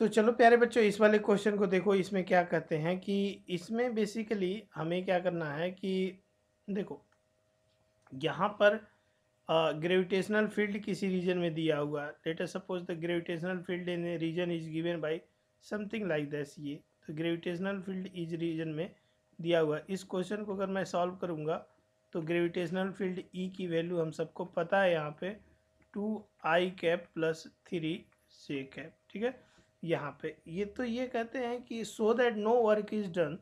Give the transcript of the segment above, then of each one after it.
तो चलो प्यारे बच्चों इस वाले क्वेश्चन को देखो इसमें क्या कहते हैं कि इसमें बेसिकली हमें क्या करना है कि देखो यहाँ पर ग्रेविटेशनल uh, फील्ड किसी रीजन में दिया हुआ है later suppose the gravitational field in region is given by something like this ये तो ग्रेविटेशनल फील्ड इज रीजन में दिया हुआ है इस क्वेश्चन को अगर मैं सॉल्व करूँगा तो ग्रेविटेशनल फील्ड ई की वैल्यू हम सबको पता है यहाँ पे two i cap plus three से कैप ठीक है यहाँ पे ये तो ये कहते हैं कि so that no work is done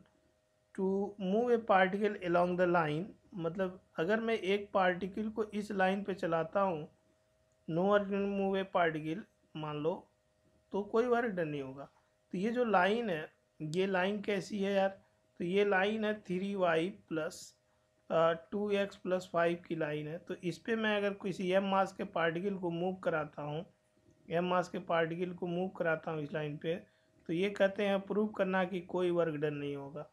to move a particle along the line मतलब अगर मैं एक पार्टिकल को इस लाइन पे चलाता हूँ no work move a particle मान लो तो कोई वर्क डन नहीं होगा तो ये जो लाइन है ये लाइन कैसी है यार तो ये लाइन है three y plus two x plus five की लाइन है तो इस पर मैं अगर किसी एम मास के पार्टिकल को मूव कराता हूँ एम मास के पार्टिकल को मूव कराता हूँ इस लाइन पे तो ये कहते हैं प्रूव करना कि कोई वर्क डन नहीं होगा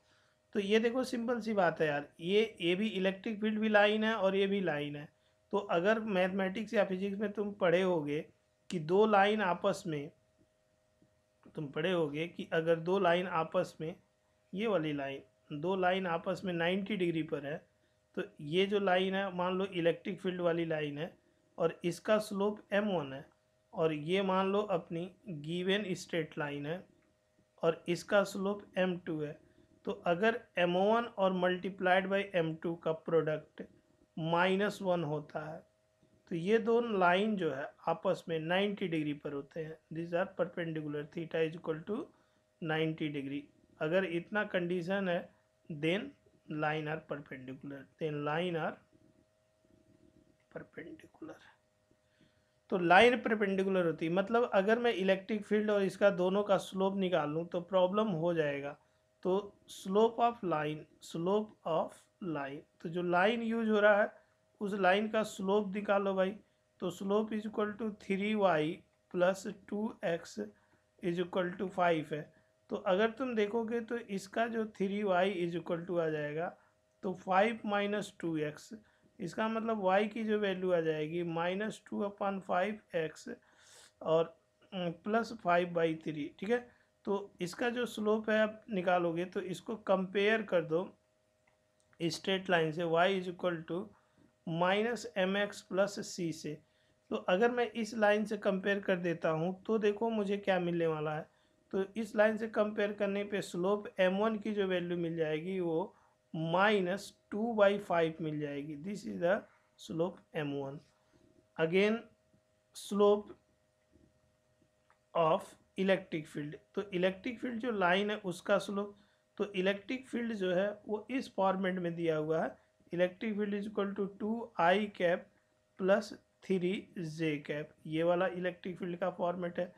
तो ये देखो सिंपल सी बात है यार ये ये भी इलेक्ट्रिक फील्ड भी लाइन है और ये भी लाइन है तो अगर मैथमेटिक्स या फिजिक्स में तुम पढ़े होगे कि दो लाइन आपस में तुम पढ़े होगे कि अगर दो लाइन आपस में ये वाली लाइन दो लाइन आपस में नाइन्टी डिग्री पर है तो ये जो लाइन है मान लो इलेक्ट्रिक फील्ड वाली लाइन है और इसका स्लोप एम वन है और ये मान लो अपनी गिवन स्ट्रेट लाइन है और इसका स्लोप एम टू है तो अगर एम वन और मल्टीप्लाइड बाई एम टू का प्रोडक्ट माइनस वन होता है तो ये दोनों लाइन जो है आपस में 90 डिग्री पर होते हैं this are perpendicular theta is equal to 90 degree अगर इतना कंडीशन है then line are perpendicular then line are perpendicular तो लाइन परपेंडिकुलर होती है मतलब अगर मैं इलेक्ट्रिक फील्ड और इसका दोनों का स्लोप निकाल लूँ तो प्रॉब्लम हो जाएगा तो slope of line slope of line तो जो लाइन यूज हो रहा है उस लाइन का स्लोप निकालो भाई तो slope is equal to three y plus two x is equal to five है तो अगर तुम देखोगे तो इसका जो three y is equal to आ जाएगा तो फाइव माइनस टू एक्स इसका मतलब y की जो वैल्यू आ जाएगी minus two upon five x और प्लस फाइव बाई थ्री ठीक है तो इसका जो स्लोप है आप निकालोगे तो इसको कंपेयर कर दो स्ट्रेट लाइन से y is equal to minus m x plus c से तो अगर मैं इस लाइन से कंपेयर कर देता हूँ तो देखो मुझे क्या मिलने वाला है तो इस लाइन से कंपेयर करने पे स्लोप m1 की जो वैल्यू मिल जाएगी वो माइनस टू बाई फाइव मिल जाएगी this is the slope m one again slope of electric field तो इलेक्ट्रिक फील्ड जो लाइन है उसका स्लोप तो इलेक्ट्रिक फील्ड जो है वो इस फॉर्मेट में दिया हुआ है electric field is equal to two i cap plus three j cap ये वाला इलेक्ट्रिक फील्ड का फॉर्मेट है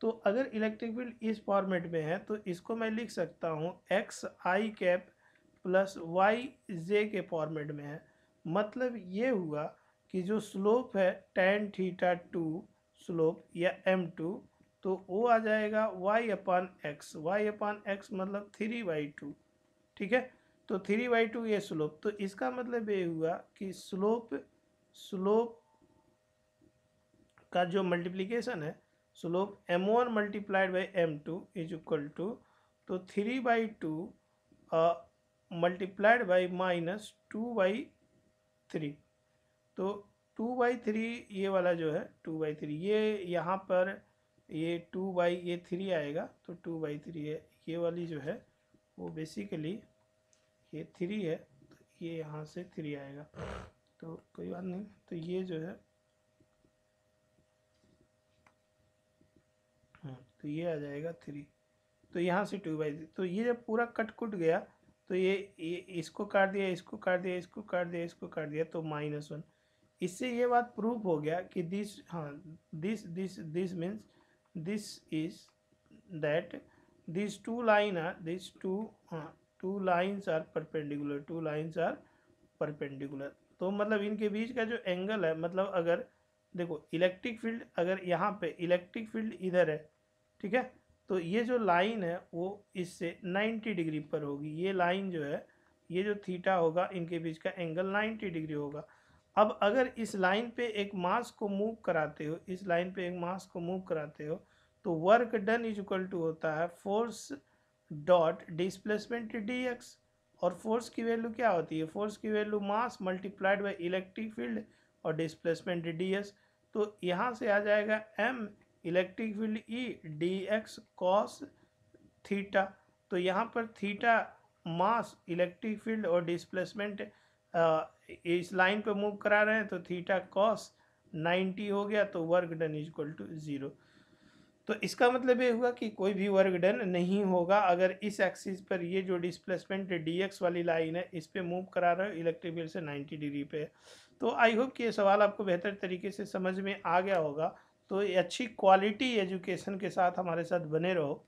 तो अगर इलेक्ट्रिक फील्ड इस फॉर्मेट में है तो इसको मैं लिख सकता हूँ x i cap plus y j के फॉर्मेट में है मतलब ये हुआ कि जो स्लोप है टेन थीटा टू स्लोप या एम टू तो वो आ जाएगा y upon x y upon x मतलब थ्री बाई टू ठीक है तो थ्री बाई टू ये स्लोप तो इसका मतलब ये हुआ कि स्लोप स्लोप का जो मल्टीप्लिकेशन है slope m one multiplied by m two is equal to तो three by two multiplied by minus two by three तो टू बाई थ्री ये वाला जो है टू बाई थ्री ये यहाँ पर ये टू बाई ये थ्री आएगा तो टू बाई थ्री है ये वाली जो है वो बेसिकली ये थ्री है तो ये यहाँ से थ्री आएगा तो कोई बात नहीं तो ये जो है हम्म, तो ये आ जाएगा थ्री तो यहाँ से टू बाई थ्री तो ये जब पूरा कट कुट गया तो ये, ये इसको काट दिया इसको काट दिया इसको काट दिया इसको काट दिया तो माइनस वन इससे ये बात प्रूव हो गया कि दिस हाँ this this this means this is that this two line are this two हाँ two lines are perpendicular two lines are perpendicular तो मतलब इनके बीच का जो एंगल है मतलब अगर देखो इलेक्ट्रिक फील्ड अगर यहाँ पे इलेक्ट्रिक फील्ड इधर है ठीक है तो ये जो लाइन है वो इससे 90 डिग्री पर होगी ये लाइन जो है ये जो थीटा होगा इनके बीच का एंगल 90 डिग्री होगा अब अगर इस लाइन पे एक मास को मूव कराते हो इस लाइन पे एक मास को मूव कराते हो तो work done is equal to होता है force dot displacement d x और फोर्स की वैल्यू क्या होती है फोर्स की value mass multiplied by electric field और डिस्प्लेसमेंट डी तो यहाँ से आ जाएगा m electric field e d x cos theta तो यहाँ पर थीटा मास इलेक्ट्रिक फील्ड और डिस्प्लेसमेंट इस लाइन पे मूव करा रहे हैं तो थीटा कॉस 90 हो गया तो work done is equal to zero तो इसका मतलब ये हुआ कि कोई भी वर्क डन नहीं होगा अगर इस एक्सिस पर ये जो डिस्प्लेसमेंट एक्स वाली लाइन है इस पर मूव करा रहे हो इलेक्ट्रिक फील्ड से 90 डिग्री पे तो आई होप कि ये सवाल आपको बेहतर तरीके से समझ में आ गया होगा तो अच्छी क्वालिटी एजुकेशन के साथ हमारे साथ बने रहो